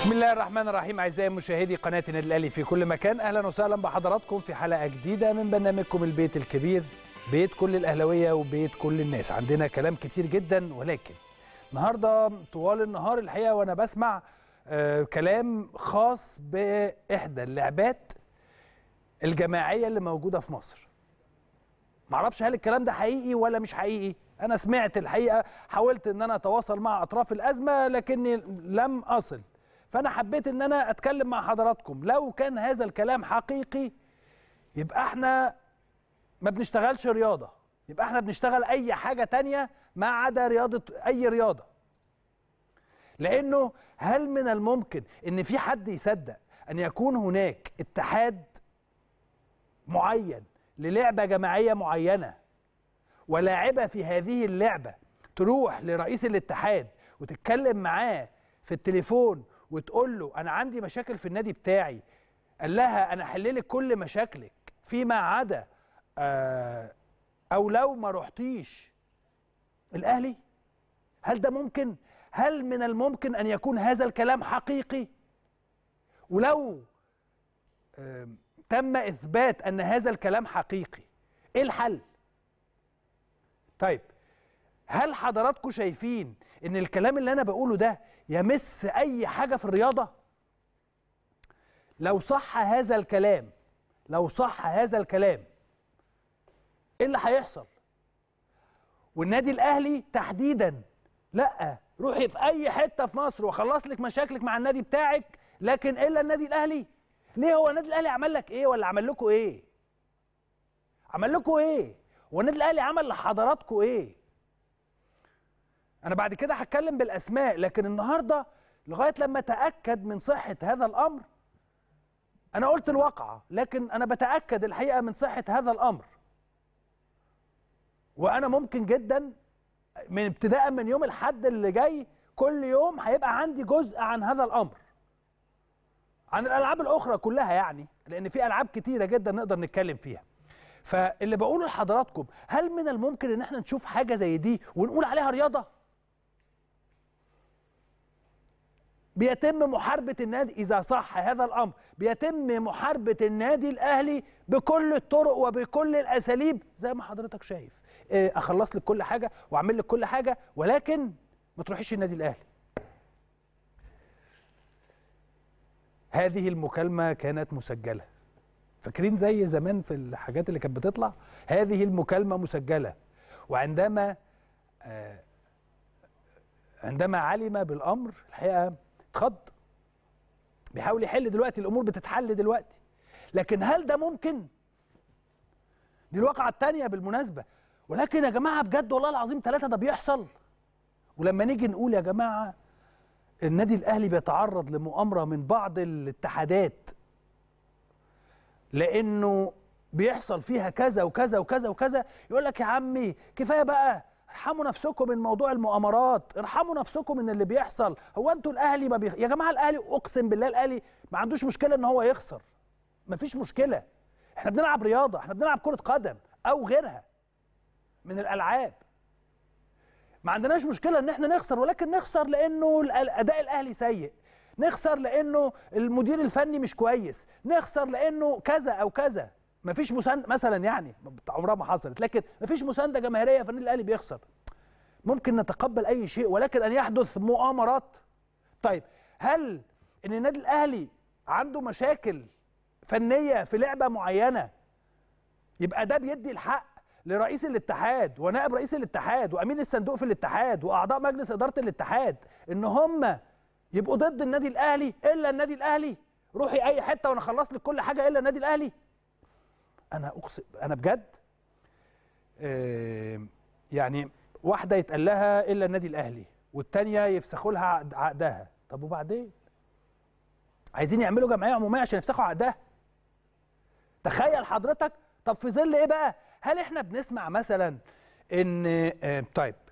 بسم الله الرحمن الرحيم اعزائي مشاهدي قناه النادي الاهلي في كل مكان اهلا وسهلا بحضراتكم في حلقه جديده من برنامجكم البيت الكبير بيت كل الاهلاويه وبيت كل الناس عندنا كلام كتير جدا ولكن النهارده طوال النهار الحقيقه وانا بسمع آه كلام خاص باحدى اللعبات الجماعيه اللي موجوده في مصر معرفش هل الكلام ده حقيقي ولا مش حقيقي انا سمعت الحقيقه حاولت ان انا اتواصل مع اطراف الازمه لكني لم اصل فانا حبيت ان انا اتكلم مع حضراتكم لو كان هذا الكلام حقيقي يبقى احنا ما بنشتغلش رياضه يبقى احنا بنشتغل اي حاجه تانية ما عدا رياضه اي رياضه لانه هل من الممكن ان في حد يصدق ان يكون هناك اتحاد معين للعبه جماعيه معينه ولاعبه في هذه اللعبه تروح لرئيس الاتحاد وتتكلم معاه في التليفون وتقول له انا عندي مشاكل في النادي بتاعي قال لها انا احل لك كل مشاكلك فيما عدا آه، او لو ما رحتيش الاهلي هل ده ممكن هل من الممكن ان يكون هذا الكلام حقيقي ولو آه، تم اثبات ان هذا الكلام حقيقي ايه الحل طيب هل حضراتكم شايفين ان الكلام اللي انا بقوله ده يمس اي حاجه في الرياضه لو صح هذا الكلام لو صح هذا الكلام ايه اللي هيحصل والنادي الاهلي تحديدا لا روحي في اي حته في مصر واخلص لك مشاكلك مع النادي بتاعك لكن الا النادي الاهلي ليه هو النادي الاهلي عمل لك ايه ولا عمل لكم ايه عمل لكم ايه والنادي الاهلي عمل لحضراتكم ايه انا بعد كده هتكلم بالاسماء لكن النهارده لغايه لما اتاكد من صحه هذا الامر انا قلت الواقعه لكن انا بتاكد الحقيقه من صحه هذا الامر وانا ممكن جدا من ابتداء من يوم الحد اللي جاي كل يوم هيبقى عندي جزء عن هذا الامر عن الالعاب الاخرى كلها يعني لان في العاب كتيره جدا نقدر نتكلم فيها فاللي بقوله لحضراتكم هل من الممكن ان احنا نشوف حاجه زي دي ونقول عليها رياضه بيتم محاربة النادي إذا صح هذا الأمر بيتم محاربة النادي الأهلي بكل الطرق وبكل الأساليب زي ما حضرتك شايف آه، أخلص لك كل حاجة وأعمل لك كل حاجة ولكن ما تروحيش النادي الأهلي هذه المكالمة كانت مسجلة فاكرين زي زمان في الحاجات اللي كانت بتطلع هذه المكالمة مسجلة وعندما آه، عندما علم بالأمر الحقيقة اتخض بيحاول يحل دلوقتي الامور بتتحل دلوقتي لكن هل ده ممكن دي الواقعه الثانيه بالمناسبه ولكن يا جماعه بجد والله العظيم ثلاثه ده بيحصل ولما نيجي نقول يا جماعه النادي الاهلي بيتعرض لمؤامره من بعض الاتحادات لانه بيحصل فيها كذا وكذا وكذا وكذا يقول لك يا عمي كفايه بقى ارحموا نفسكم من موضوع المؤامرات ارحموا نفسكم من اللي بيحصل هو انتوا الاهلي ما بيخ... يا جماعه الاهلي اقسم بالله الاهلي ما عندوش مشكله ان هو يخسر ما فيش مشكله احنا بنلعب رياضه احنا بنلعب كره قدم او غيرها من الالعاب ما عندناش مشكله ان احنا نخسر ولكن نخسر لانه اداء الاهلي سيء نخسر لانه المدير الفني مش كويس نخسر لانه كذا او كذا مفيش مساند مثلا يعني عمرها ما حصلت لكن مفيش مسانده جماهيريه فالنادي الاهلي بيخسر ممكن نتقبل اي شيء ولكن ان يحدث مؤامرات طيب هل ان النادي الاهلي عنده مشاكل فنيه في لعبه معينه يبقى ده بيدي الحق لرئيس الاتحاد ونائب رئيس الاتحاد وامين الصندوق في الاتحاد واعضاء مجلس اداره الاتحاد ان هم يبقوا ضد النادي الاهلي الا النادي الاهلي روحي اي حته وانا اخلص لك كل حاجه الا النادي الاهلي انا اقسم انا بجد يعني واحده يتقال لها الا النادي الاهلي والتانيه يفسخوا لها عقدها طب وبعدين عايزين يعملوا جمعيه عموميه عشان يفسخوا عقدها تخيل حضرتك طب في ظل ايه بقى هل احنا بنسمع مثلا ان طيب